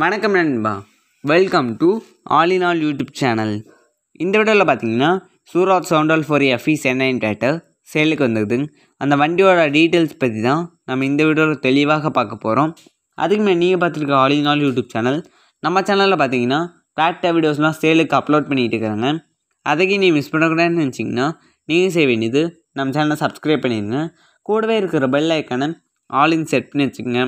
வணக்கம் நண்பா welcome to all in all YouTube channel இந்த வீடியோவில் பார்த்தீங்கன்னா சூராத் சவுண்டால் ஃபார் எஃபி சென்னைன் டேட்டர் சேலுக்கு வந்திருக்குதுங்க அந்த வண்டியோட டீட்டெயில்ஸ் பற்றி தான் நம்ம இந்த வீடியோவில் தெளிவாக பார்க்க போகிறோம் அதுக்கு மேலே நீங்கள் பார்த்துருக்க all in all YouTube channel நம்ம சேனலில் பார்த்தீங்கன்னா டேட்டர் வீடியோஸ்லாம் சேலுக்கு அப்லோட் பண்ணிகிட்டு இருக்கிறாங்க அதையும் நீ மிஸ் பண்ணக்கூடாதுன்னு நினச்சிங்கன்னா நீங்கள் செய்ய வேண்டியது நம்ம சேனலை சப்ஸ்கிரைப் பண்ணிடுங்க கூடவே இருக்கிற பெல் ஐக்கானை ஆல் இன் செட் பண்ணி வச்சுக்கோங்க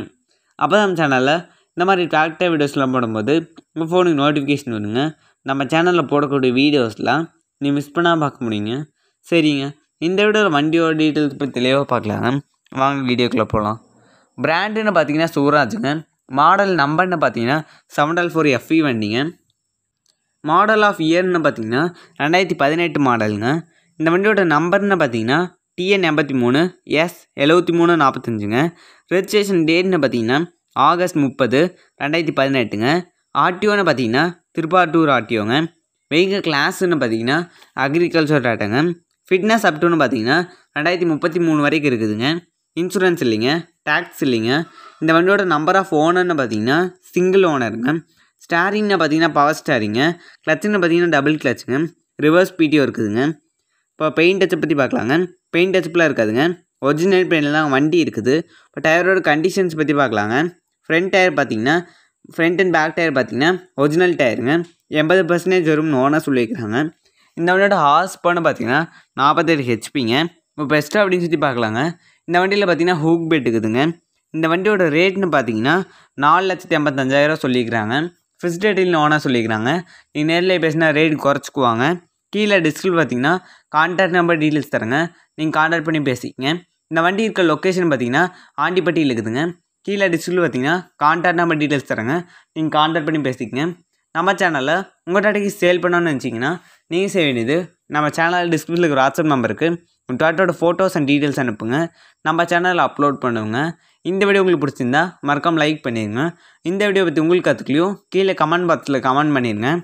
அப்போ தான் நம்ம சேனலில் இந்த மாதிரி கரெக்டாக வீடியோஸ்லாம் போடும்போது உங்கள் ஃபோனுக்கு நோட்டிஃபிகேஷன் வருங்க நம்ம சேனலில் போடக்கூடிய வீடியோஸ்லாம் நீ மிஸ் பண்ணால் பார்க்க முடியுங்க சரிங்க இந்த வீடியோவில் வண்டியோட டீட்டெயில்ஸ் பற்றி தெளிவாக பார்க்கலாம் வாங்க வீடியோக்குள்ளே போகலாம் பிராண்டுன்னு பார்த்தீங்கன்னா சூராஜுங்க மாடல் நம்பர்னு பார்த்தீங்கன்னா செவன் டல் ஃபோர் எஃப்இ வண்டிங்க மாடல் ஆஃப் இயர்னு பார்த்தீங்கன்னா ரெண்டாயிரத்தி பதினெட்டு மாடலுங்க இந்த வண்டியோட நம்பர்னு பார்த்தீங்கன்னா டிஎன் எண்பத்தி மூணு எஸ் எழுவத்தி மூணு நாற்பத்தஞ்சுங்க ரெஜிஸ்ட்ரேஷன் டேட்னு பார்த்தீங்கன்னா ஆகஸ்ட் முப்பது ரெண்டாயிரத்தி பதினெட்டுங்க ஆர்டிஓன்னு பார்த்தீங்கன்னா திருப்பாட்டூர் ஆர்டிஓங்க வெஹிக்கிள் கிளாஸ்ன்னு பார்த்தீங்கன்னா அக்ரிகல்ச்சர் டேட்டாங்க ஃபிட்னஸ் அப்டோன்னு பார்த்தீங்கன்னா ரெண்டாயிரத்தி முப்பத்தி மூணு வரைக்கும் இருக்குதுங்க இன்சூரன்ஸ் இல்லைங்க டேக்ஸ் இல்லைங்க இந்த வண்டியோட நம்பர் ஆஃப் ஓனர்னு பார்த்தீங்கன்னா சிங்கிள் ஓனருங்க ஸ்டாரிங்னு பார்த்தீங்கன்னா பவர் ஸ்டாரிங்க கிளச்சுன்னு பார்த்தீங்கன்னா டபுள் கிளச்சுங்க ரிவர்ஸ் பிடிஓ இருக்குதுங்க இப்போ பெயிண்ட் டச்சை பற்றி பார்க்கலாங்க பெயிண்ட் டச்சப்பில் இருக்காதுங்க ஒரிஜினல் பெயிண்டில் தான் வண்டி இருக்குது இப்போ டயரோட கண்டிஷன்ஸ் பற்றி பார்க்கலாங்க ஃப்ரண்ட் டயர் பார்த்திங்கன்னா ஃப்ரண்ட் அண்ட் பேக் டயர் பார்த்திங்கன்னா ஒரிஜினல் டயருங்க எண்பது பர்சன்டேஜ் வரும்னு ஓனாக சொல்லியிருக்கிறாங்க இந்த வண்டியோட ஹார்ஸ் பவர்னு பார்த்திங்கன்னா நாற்பத்தேழு ஹெச்பிங்க இப்போ பெஸ்ட்டு அப்படின்னு சுற்றி பார்க்கலாங்க இந்த வண்டியில் பார்த்திங்கன்னா ஹூக் பெட் இருக்குதுங்க இந்த வண்டியோட ரேட்னு பார்த்தீங்கன்னா நாலு லட்சத்தி ஐம்பத்தஞ்சாயிரம் சொல்லியிருக்கிறாங்க ஃபிஸ்ட் டேட்டில் ஓனாக சொல்லியிருக்கிறாங்க நீங்கள் நேரில் பேசினா ரேட் குறைச்சிக்குவாங்க கீழே டிஸ்கில் பார்த்தீங்கன்னா கான்டாக்ட் நம்பர் டீட்டெயில்ஸ் தரேங்க நீங்கள் கான்டாக்ட் பண்ணி பேசிக்கங்க இந்த வண்டி இருக்க லொக்கேஷன் பார்த்தீங்கன்னா ஆண்டிப்பட்டியில் இருக்குதுங்க கீழே டிஸ்கிரிப்ஷன் பார்த்தீங்கன்னா கான்டாக்ட் நம்பர் டீட்டெயில்ஸ் தரேங்க நீங்கள் கான்டாக்ட் பண்ணி பேசிக்கங்க நம்ம சேனலில் உங்கள் டாட்டைக்கு சேல் பண்ணணும்னு நினச்சிங்கன்னா நீங்கள் செய்ய வேண்டியது நம்ம சேனலில் டிஸ்கிரிப்ஷனில் ஒரு வாட்ஸ்அப் நம்பருக்கு உங்கள் டாட்டோட ஃபோட்டோஸ் அண்ட் டீட்டெயில்ஸ் அனுப்புங்க நம்ம சேனலில் அப்லோட் பண்ணுவோங்க இந்த வீடியோ உங்களுக்கு பிடிச்சிருந்தா மறக்காமல் லைக் பண்ணிடுங்க இந்த வீடியோ பற்றி உங்களுக்கு கற்றுக்கலையும் கீழே கமெண்ட் பாக்ஸில் கமெண்ட் பண்ணிடுங்க